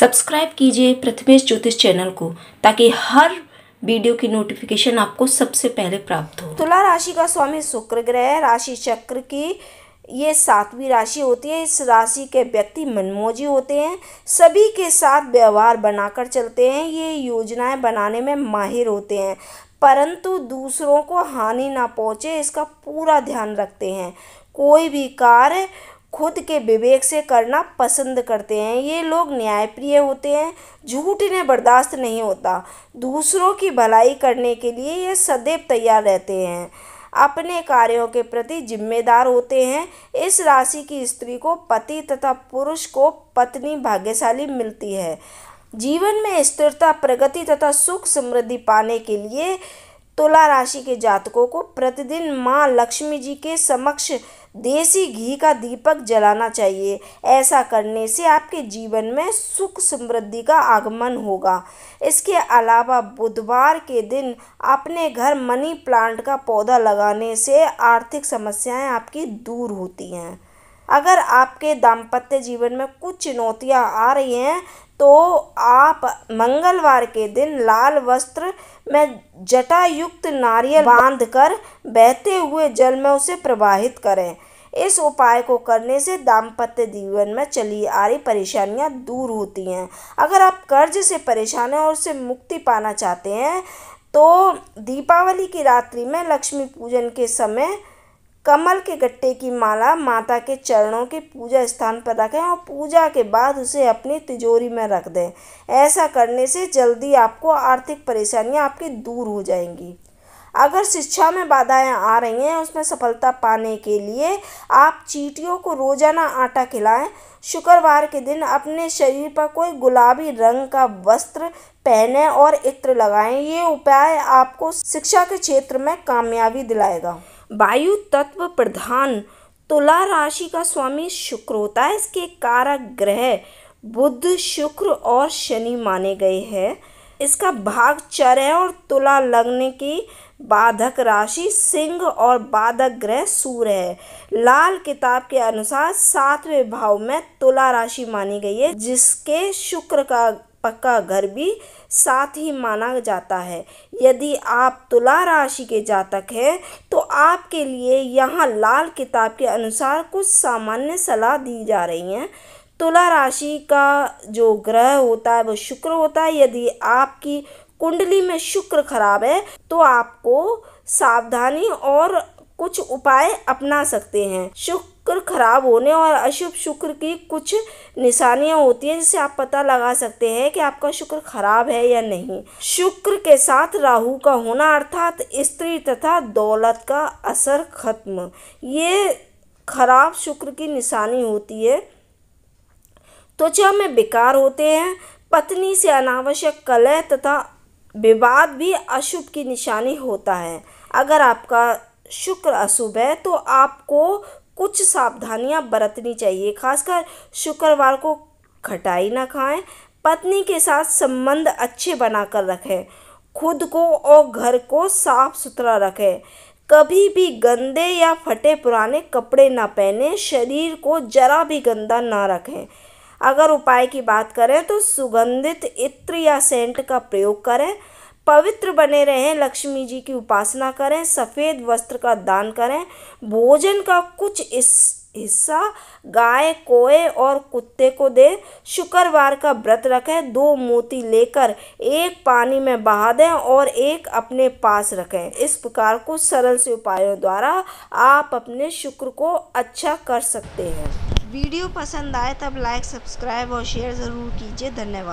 subscribe कीजिए प्रथमेश ज्योतिष channel को ताकि हर वीडियो की नोटिफिकेशन आपको सबसे पहले प्राप्त हो तुला राशि का स्वामी शुक्र ग्रह राशि चक्र की ये सातवीं राशि होती है इस राशि के व्यक्ति मनमोजी होते हैं सभी के साथ व्यवहार बनाकर चलते हैं ये योजनाएं बनाने में माहिर होते हैं परंतु दूसरों को हानि ना पहुँचे इसका पूरा ध्यान रखते हैं कोई भी कार्य खुद के विवेक से करना पसंद करते हैं ये लोग न्यायप्रिय होते हैं झूठ इन्हें बर्दाश्त नहीं होता दूसरों की भलाई करने के लिए ये सदैव तैयार रहते हैं अपने कार्यों के प्रति जिम्मेदार होते हैं इस राशि की स्त्री को पति तथा पुरुष को पत्नी भाग्यशाली मिलती है जीवन में स्थिरता प्रगति तथा सुख समृद्धि पाने के लिए तुला राशि के जातकों को प्रतिदिन माँ लक्ष्मी जी के समक्ष देसी घी का दीपक जलाना चाहिए ऐसा करने से आपके जीवन में सुख समृद्धि का आगमन होगा इसके अलावा बुधवार के दिन अपने घर मनी प्लांट का पौधा लगाने से आर्थिक समस्याएं आपकी दूर होती हैं अगर आपके दाम्पत्य जीवन में कुछ चुनौतियाँ आ रही हैं तो आप मंगलवार के दिन लाल वस्त्र में जटायुक्त नारियल बांध कर बहते हुए जल में उसे प्रवाहित करें इस उपाय को करने से दाम्पत्य जीवन में चली आ रही परेशानियाँ दूर होती हैं अगर आप कर्ज से परेशान हैं और उससे मुक्ति पाना चाहते हैं तो दीपावली की रात्रि में लक्ष्मी पूजन के समय कमल के गट्टे की माला माता के चरणों के पूजा स्थान पर रखें और पूजा के बाद उसे अपनी तिजोरी में रख दें ऐसा करने से जल्दी आपको आर्थिक परेशानियां आपकी दूर हो जाएंगी अगर शिक्षा में बाधाएं आ रही हैं उसमें सफलता पाने के लिए आप चीटियों को रोजाना आटा खिलाएं शुक्रवार के दिन अपने शरीर पर कोई गुलाबी रंग का वस्त्र पहने और इत्र लगाएं ये उपाय आपको शिक्षा के क्षेत्र में कामयाबी दिलाएगा वायु तत्व प्रधान तुला राशि का स्वामी शुक्र होता है इसके कारक ग्रह बुध शुक्र और शनि माने गए हैं इसका भाग चर है और तुला लगने की बाधक राशि सिंह और बाधक ग्रह सूर्य है लाल किताब के अनुसार सातवें भाव में तुला राशि मानी गई है जिसके शुक्र का पक्का घर भी साथ ही माना जाता है यदि आप तुला राशि के जातक हैं तो आपके लिए यहाँ लाल किताब के अनुसार कुछ सामान्य सलाह दी जा रही हैं तुला राशि का जो ग्रह होता है वो शुक्र होता है यदि आपकी कुंडली में शुक्र खराब है तो आपको सावधानी और कुछ उपाय अपना सकते हैं शुक्र खराब होने और अशुभ शुक्र की कुछ निशानियां होती हैं जिससे आप पता लगा सकते हैं कि आपका शुक्र खराब है या नहीं शुक्र के साथ राहु का होना अर्थात स्त्री तथा दौलत का असर खत्म ये खराब शुक्र की निशानी होती है त्वचा में बेकार होते हैं पत्नी से अनावश्यक कलह तथा विवाद भी अशुभ की निशानी होता है अगर आपका शुक्र अशुभ है तो आपको कुछ सावधानियां बरतनी चाहिए खासकर शुक्रवार को खटाई ना खाएं पत्नी के साथ संबंध अच्छे बनाकर रखें खुद को और घर को साफ सुथरा रखें कभी भी गंदे या फटे पुराने कपड़े ना पहने शरीर को जरा भी गंदा ना रखें अगर उपाय की बात करें तो सुगंधित इत्र या सेंट का प्रयोग करें पवित्र बने रहें लक्ष्मी जी की उपासना करें सफ़ेद वस्त्र का दान करें भोजन का कुछ इस हिस्सा गाय कोए और कुत्ते को दे शुक्रवार का व्रत रखें दो मोती लेकर एक पानी में बहा दें और एक अपने पास रखें इस प्रकार को सरल से उपायों द्वारा आप अपने शुक्र को अच्छा कर सकते हैं वीडियो पसंद आए तब लाइक सब्सक्राइब और शेयर ज़रूर कीजिए धन्यवाद